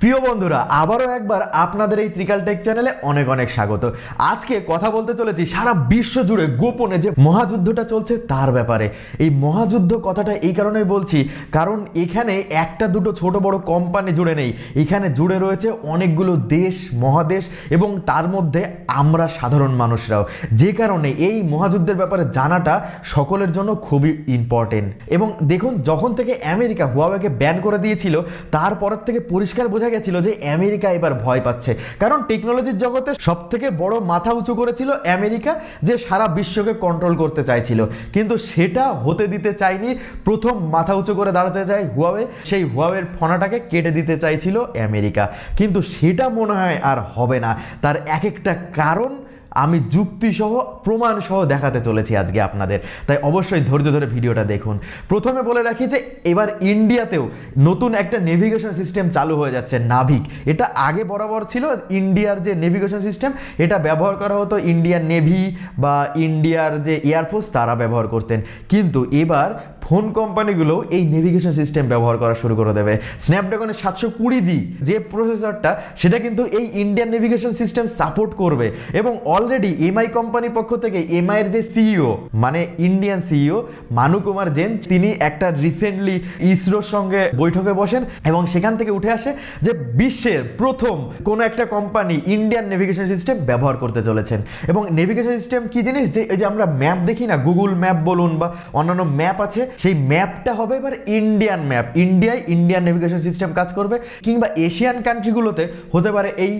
প্রিয় বন্ধুরা আবারও একবার আপনাদের এই ত্রিকাল টেক চ্যানেলে অনেক অনেক স্বাগত আজকে কথা বলতে চলেছি সারা বিশ্ব জুড়ে গোপনে যে মহাযুদ্ধটা চলছে তার ব্যাপারে এই মহাযুদ্ধ কথাটা এই কারণেই বলছি কারণ এখানে একটা দুটো ছোট বড় কোম্পানি জুড়ে নেই এখানে জুড়ে রয়েছে অনেকগুলো দেশ মহাদেশ এবং তার মধ্যে আমরা সাধারণ মানুষরাও যে কারণে এই মহাযুদ্ধের ব্যাপারে জানাটা সকলের জন্য খুবই ইম্পর্টেন্ট এবং দেখুন যখন থেকে আমেরিকা হুয়াওয়েকে ব্যান করে দিয়েছিল তারপর থেকে পরিষ্কার বোঝা দেখা গেছিল যে আমেরিকা এবার ভয় পাচ্ছে কারণ টেকনোলজির জগতে সব থেকে বড় মাথা উঁচু করেছিল আমেরিকা যে সারা বিশ্বকে কন্ট্রোল করতে চাইছিল কিন্তু সেটা হতে দিতে চাইনি প্রথম মাথা উঁচু করে দাঁড়াতে চায় হুয়াওয়ে সেই হুয়াওয়ের ফোনাটাকে কেটে দিতে চাইছিল আমেরিকা কিন্তু সেটা মনে হয় আর হবে না তার এক একটা কারণ আমি যুক্তিসহ প্রমাণসহ দেখাতে চলেছি আজকে আপনাদের তাই অবশ্যই ধৈর্য ধরে ভিডিওটা দেখুন প্রথমে বলে রাখি যে এবার ইন্ডিয়াতেও নতুন একটা নেভিগেশন সিস্টেম চালু হয়ে যাচ্ছে নাভিক এটা আগে বরাবর ছিল ইন্ডিয়ার যে নেভিগেশন সিস্টেম এটা ব্যবহার করা হতো ইন্ডিয়ান নেভি বা ইন্ডিয়ার যে এয়ারফোর্স তারা ব্যবহার করতেন কিন্তু এবার ফোন কোম্পানিগুলো এই নেভিগেশন সিস্টেম ব্যবহার করা শুরু করে দেবে স্ন্যাপড্রাগনের সাতশো কুড়ি জি যে প্রসেসরটা সেটা কিন্তু এই ইন্ডিয়ান নেভিগেশন সিস্টেম সাপোর্ট করবে এবং অলরেডি এমআই কোম্পানির পক্ষ থেকে এমআইয়ের যে সিইও e মানে Indian CEO Manu Kumar gen তিনি একটা রিসেন্টলি ইসরোর সঙ্গে বৈঠকে বসেন এবং সেখান থেকে উঠে আসে যে বিশ্বের প্রথম কোনো একটা কোম্পানি ইন্ডিয়ান নেভিগেশন সিস্টেম ব্যবহার করতে চলেছেন এবং নেভিগেশন সিস্টেম কি জিনিস যে এই যে আমরা ম্যাপ দেখি না গুগল ম্যাপ বলুন বা অন্যান্য ম্যাপ আছে সেই ম্যাপটা হবে এবার ইন্ডিয়ান ম্যাপ ইন্ডিয়ায় ইন্ডিয়ান নেভিগেশন সিস্টেম কাজ করবে কিংবা এশিয়ান কান্ট্রিগুলোতে হতে পারে এই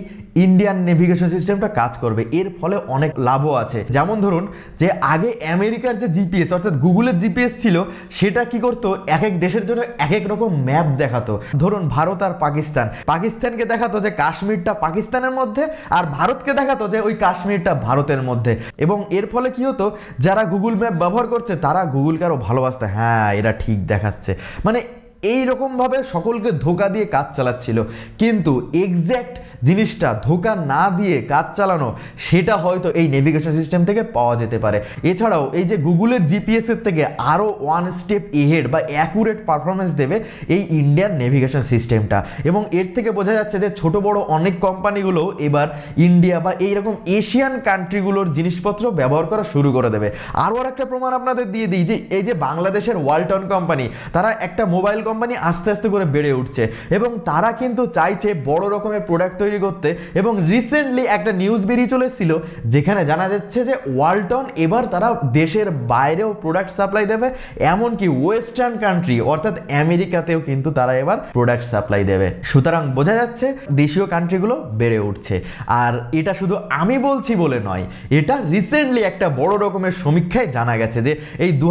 ইন্ডিয়ান নেভিগেশন সিস্টেমটা কাজ করবে এর ফলে অনেক লাভও আছে যেমন ধরুন যে আগে আমেরিকার যে জিপিএস অর্থাৎ গুগলের জিপিএস ছিল সেটা কি করতো এক এক দেশের জন্য এক এক রকম ম্যাপ দেখাতো ধরুন ভারত আর পাকিস্তান পাকিস্তানকে দেখাতো যে কাশ্মীরটা পাকিস্তানের মধ্যে আর ভারতকে দেখাতো যে ওই কাশ্মীরটা ভারতের মধ্যে এবং এর ফলে কি হতো যারা গুগল ম্যাপ ব্যবহার করছে তারা গুগলকে আরও ভালোবাসতে হ্যাঁ হ্যাঁ এরা ঠিক দেখাচ্ছে মানে এই রকমভাবে সকলকে ধোকা দিয়ে কাজ চালাচ্ছিল কিন্তু এক্স্যাক্ট জিনিসটা ধোকা না দিয়ে কাজ চালানো সেটা হয়তো এই নেভিগেশন সিস্টেম থেকে পাওয়া যেতে পারে এছাড়াও এই যে গুগলের জিপিএসের থেকে আরও ওয়ান স্টেপ এহেড বা অ্যাকুরেট পারফরমেন্স দেবে এই ইন্ডিয়ান নেভিগেশন সিস্টেমটা এবং এর থেকে বোঝা যাচ্ছে যে ছোট বড় অনেক কোম্পানিগুলো এবার ইন্ডিয়া বা এইরকম এশিয়ান কান্ট্রিগুলোর জিনিসপত্র ব্যবহার করা শুরু করে দেবে আরও আর একটা প্রমাণ আপনাদের দিয়ে দিই যে এই যে বাংলাদেশের ওয়ালটন কোম্পানি তারা একটা মোবাইল কোম্পানি আস্তে আস্তে করে বেড়ে উঠছে এবং তারা কিন্তু চাইছে বড় রকমের প্রোডাক্ট তৈরি তৈরি করতে এবং রিসেন্টলি একটা নিউজ বেরিয়ে চলেছিল যেখানে জানা যাচ্ছে যে ওয়ালটন এবার তারা দেশের বাইরেও প্রোডাক্ট সাপ্লাই দেবে এমনকি ওয়েস্টার্ন কান্ট্রি অর্থাৎ আমেরিকাতেও কিন্তু তারা এবার প্রোডাক্ট সাপ্লাই দেবে সুতরাং বোঝা যাচ্ছে দেশীয় কান্ট্রিগুলো বেড়ে উঠছে আর এটা শুধু আমি বলছি বলে নয় এটা রিসেন্টলি একটা বড় রকমের সমীক্ষায় জানা গেছে যে এই দু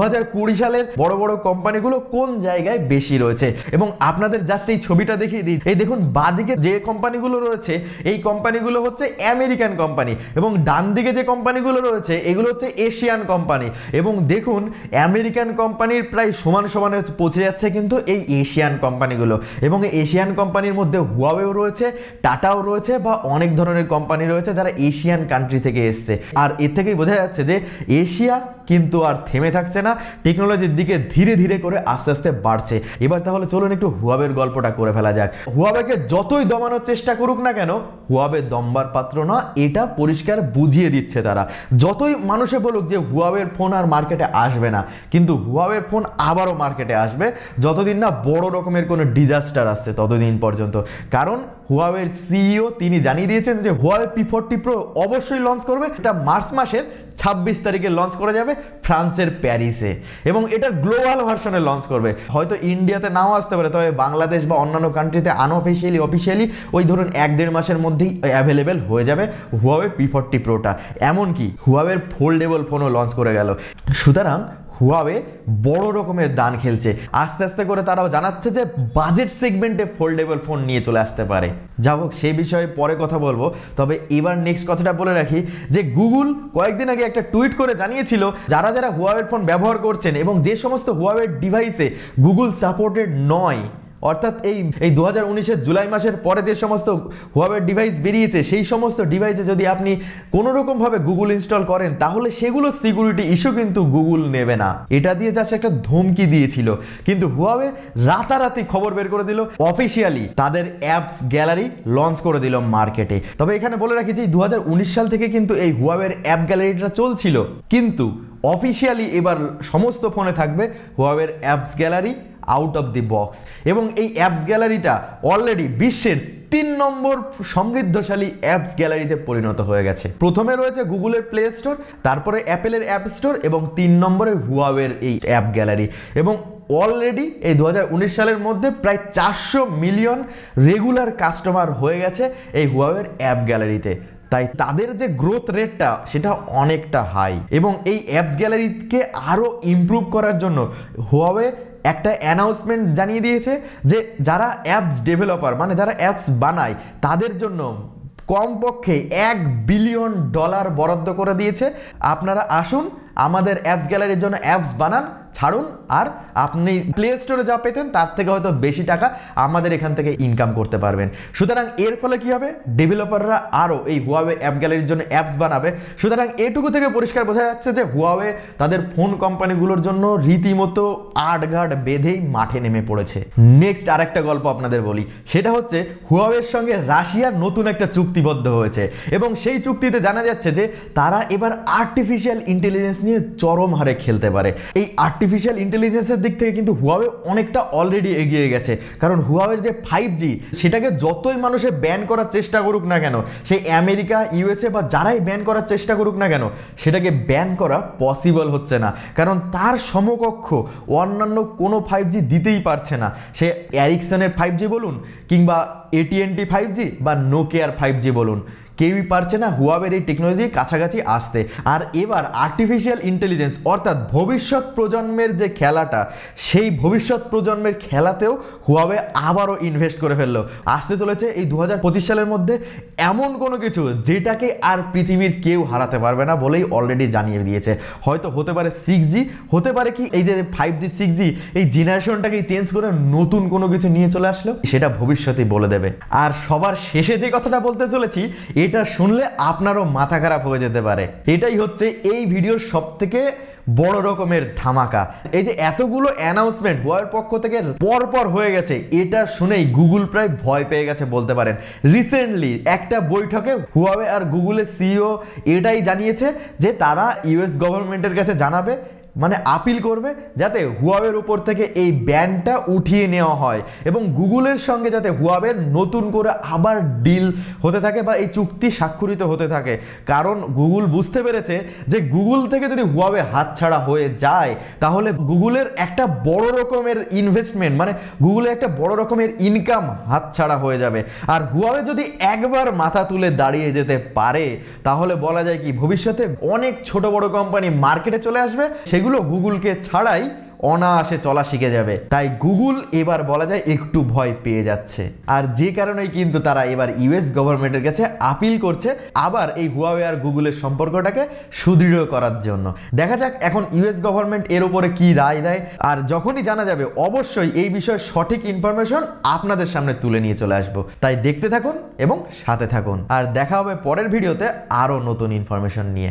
সালের বড় বড় কোম্পানিগুলো কোন জায়গায় বেশি রয়েছে এবং আপনাদের জাস্ট এই ছবিটা দেখিয়ে দিই এই দেখুন বাদিকে যে কোম্পানিগুলো রয়েছে রয়েছে এই কোম্পানিগুলো হচ্ছে আমেরিকান কোম্পানি এবং ডান দিকে যে কোম্পানিগুলো রয়েছে এগুলো হচ্ছে এশিয়ান কোম্পানি এবং দেখুন আমেরিকান কোম্পানির প্রায় সমান সমানে পৌঁছে যাচ্ছে কিন্তু এই এশিয়ান কোম্পানিগুলো এবং এশিয়ান কোম্পানির মধ্যে হুয়াওয়েও রয়েছে টাটাও রয়েছে বা অনেক ধরনের কোম্পানি রয়েছে যারা এশিয়ান কান্ট্রি থেকে এসছে আর এর থেকেই বোঝা যাচ্ছে যে এশিয়া কিন্তু আর থেমে থাকছে না টেকনোলজির দিকে ধীরে ধীরে করে আস্তে আস্তে বাড়ছে এবার তাহলে চলুন একটু হুয়াবের গল্পটা করে ফেলা যাক হুয়াবেকে যতই দমানোর চেষ্টা করুক না কেন হুয়াবে দম্বার পাত্র না এটা পরিষ্কার বুঝিয়ে দিচ্ছে তারা যতই মানুষে বলুক যে হুয়াবের ফোন আর মার্কেটে আসবে না কিন্তু হুয়াবের ফোন আবারও মার্কেটে আসবে যতদিন না বড় রকমের কোনো ডিজাস্টার আসছে ততদিন পর্যন্ত কারণ হুয়াওয়ের সিইও e তিনি জানিয়ে দিয়েছেন যে হুয়াওয়ে পি ফোরটি প্রো অবশ্যই লঞ্চ করবে এটা মার্চ মাসের ছাব্বিশ তারিখে লঞ্চ করা যাবে ফ্রান্সের প্যারিসে এবং এটা গ্লোবাল ভার্সনে লঞ্চ করবে হয়তো ইন্ডিয়াতে নাও আসতে পারে তবে বাংলাদেশ বা অন্যান্য কান্ট্রিতে আনঅফিসিয়ালি অফিসিয়ালি ওই ধরুন এক দেড় মাসের মধ্যেই অ্যাভেলেবেল হয়ে যাবে হুয়াওয়ে পি ফোরটি প্রোটা এমনকি হুয়াওয়ের ফোল্ডেবল ফোনও লঞ্চ করে গেল সুতরাং হুয়াওয়ে বড় রকমের দান খেলছে আস্তে আস্তে করে তারাও জানাচ্ছে যে বাজেট সেগমেন্টে ফোল্ডেবল ফোন নিয়ে চলে আসতে পারে যা হোক সেই বিষয়ে পরে কথা বলবো তবে এবার নেক্সট কথাটা বলে রাখি যে গুগল কয়েকদিন আগে একটা টুইট করে জানিয়েছিল যারা যারা হুয়াওয়ের ফোন ব্যবহার করছেন এবং যে সমস্ত হুয়াওয়ের ডিভাইসে গুগল সাপোর্টেড নয় অর্থাৎ এই এই দু হাজার জুলাই মাসের পরে যে সমস্ত হুয়াওয়ের ডিভাইস বেরিয়েছে সেই সমস্ত ডিভাইসে যদি আপনি কোনোরকমভাবে গুগল ইনস্টল করেন তাহলে সেগুলো সিকিউরিটি ইস্যু কিন্তু গুগল নেবে না এটা দিয়ে জাস্ট একটা ধমকি দিয়েছিল কিন্তু হুয়াওয়ে রাতারাতি খবর বের করে দিল অফিসিয়ালি তাদের অ্যাপস গ্যালারি লঞ্চ করে দিল মার্কেটে তবে এখানে বলে রাখি যে দু সাল থেকে কিন্তু এই হুয়াওয়ের অ্যাপ গ্যালারিটা চলছিল কিন্তু অফিসিয়ালি এবার সমস্ত ফোনে থাকবে হুয়াওয়ের apps gallery out of the box এবং এই অ্যাপস গ্যালারিটা অলরেডি বিশ্বের তিন নম্বর সমৃদ্ধশালী অ্যাপস গ্যালারিতে পরিণত হয়ে গেছে প্রথমে রয়েছে গুগলের প্লে স্টোর তারপরে অ্যাপেলের অ্যাপ স্টোর এবং তিন নম্বরে হুয়াওয়ের এই অ্যাপ গ্যালারি এবং অলরেডি এই দু সালের মধ্যে প্রায় চারশো মিলিয়ন রেগুলার কাস্টমার হয়ে গেছে এই হুয়াওয়ের অ্যাপ গ্যালারিতে তাই তাদের যে গ্রোথ রেটটা সেটা অনেকটা হাই এবং এই অ্যাপস গ্যালারিকে আরও ইম্প্রুভ করার জন্য হুয়াওয়ে একটা অ্যানাউন্সমেন্ট জানিয়ে দিয়েছে যে যারা অ্যাপস ডেভেলপার মানে যারা অ্যাপস বানায় তাদের জন্য কমপক্ষে এক বিলিয়ন ডলার বরাদ্দ করে দিয়েছে আপনারা আসুন আমাদের অ্যাপস গ্যালারির জন্য অ্যাপস বানান ছাড়ুন আর আপনি প্লে স্টোরে যা পেতেন তার থেকে হয়তো বেশি টাকা আমাদের এখান থেকে ইনকাম করতে পারবেন সুতরাং এর ফলে কি হবে ডেভেলপাররা আরও এই হুয়াওয়ে অ্যাপ গ্যালারির জন্য অ্যাপস বানাবে সুতরাং এটুকু থেকে পরিষ্কার বোঝা যাচ্ছে যে হুয়াওয়ে তাদের ফোন কোম্পানিগুলোর জন্য রীতিমতো আটঘাট বেঁধেই মাঠে নেমে পড়েছে নেক্সট আর একটা গল্প আপনাদের বলি সেটা হচ্ছে হুয়াওয়ের সঙ্গে রাশিয়া নতুন একটা চুক্তিবদ্ধ হয়েছে এবং সেই চুক্তিতে জানা যাচ্ছে যে তারা এবার আর্টিফিশিয়াল ইন্টেলিজেন্স নিয়ে চরম হারে খেলতে পারে এই আর্ট আর্টিফিশিয়াল ইন্টেলিজেন্সের দিক থেকে কিন্তু হুয়াওয়ে অনেকটা অলরেডি এগিয়ে গেছে কারণ হুয়াওয়ের যে ফাইভ জি সেটাকে যতই মানুষে ব্যান করার চেষ্টা করুক না কেন সেই আমেরিকা ইউএসএ বা যারাই ব্যান করার চেষ্টা করুক না কেন সেটাকে ব্যান করা পসিবল হচ্ছে না কারণ তার সমকক্ষ অন্যান্য কোনো ফাইভ জি দিতেই পারছে না সে অ্যারিকসনের ফাইভ জি বলুন কিংবা এটিএনটি ফাইভ জি বা নোকিয়ার ফাইভ জি বলুন কেউই পারছে না হুয়াবের এই টেকনোলজি কাছাকাছি আসতে আর এবার আর্টিফিশিয়াল ইন্টেলিজেন্স অর্থাৎ ভবিষ্যৎ প্রজন্মের যে খেলাটা সেই ভবিষ্যৎ প্রজন্মের খেলাতেও হুয়াবে আবারও ইনভেস্ট করে ফেললো আসতে চলেছে এই দু সালের মধ্যে এমন কোনো কিছু যেটাকে আর পৃথিবীর কেউ হারাতে পারবে না বলেই অলরেডি জানিয়ে দিয়েছে হয়তো হতে পারে সিক্স জি হতে পারে কি এই যে ফাইভ জি সিক্স জি এই জেনারেশনটাকে চেঞ্জ করে নতুন কোনো কিছু নিয়ে চলে আসলো সেটা ভবিষ্যতেই বলে দেবে আর সবার শেষে যে কথাটা বলতে চলেছি এ এটা শুনলে আপনারও মাথা খারাপ হয়ে যেতে পারে এটাই হচ্ছে এই ভিডিওর সব থেকে বড় রকমের ধামাকা এই যে এতগুলো অ্যানাউন্সমেন্ট হোয়ার পক্ষ থেকে পরপর হয়ে গেছে এটা শুনেই গুগল প্রায় ভয় পেয়ে গেছে বলতে পারেন রিসেন্টলি একটা বৈঠকে হুয়াওয়ে আর গুগলের সিইও এটাই জানিয়েছে যে তারা ইউএস গভর্নমেন্টের কাছে জানাবে মানে আপিল করবে যাতে হুয়াবের উপর থেকে এই ব্যানটা উঠিয়ে নেওয়া হয় এবং গুগলের সঙ্গে যাতে হুয়াবের নতুন করে আবার ডিল হতে থাকে বা এই চুক্তি স্বাক্ষরিত হতে থাকে কারণ গুগল বুঝতে পেরেছে যে গুগল থেকে যদি হুয়াবে হাতছাড়া হয়ে যায় তাহলে গুগলের একটা বড় রকমের ইনভেস্টমেন্ট মানে গুগলে একটা বড় রকমের ইনকাম হাতছাড়া হয়ে যাবে আর হুয়াবে যদি একবার মাথা তুলে দাঁড়িয়ে যেতে পারে তাহলে বলা যায় কি ভবিষ্যতে অনেক ছোট বড় কোম্পানি মার্কেটে চলে আসবে সেই সেগুলো গুগলকে ছাড়াই অনায়াসে চলা শিখে যাবে তাই গুগল এবার বলা যায় একটু ভয় পেয়ে যাচ্ছে আর যে কারণেই কিন্তু তারা এবার ইউএস গভর্নমেন্টের কাছে আপিল করছে আবার এই হুয়াওয়ে আর গুগলের সম্পর্কটাকে সুদৃঢ় করার জন্য দেখা যাক এখন ইউএস গভর্নমেন্ট এর উপরে কি রায় দেয় আর যখনই জানা যাবে অবশ্যই এই বিষয়ে সঠিক ইনফরমেশন আপনাদের সামনে তুলে নিয়ে চলে আসব তাই দেখতে থাকুন এবং সাথে থাকুন আর দেখা হবে পরের ভিডিওতে আরও নতুন ইনফরমেশন নিয়ে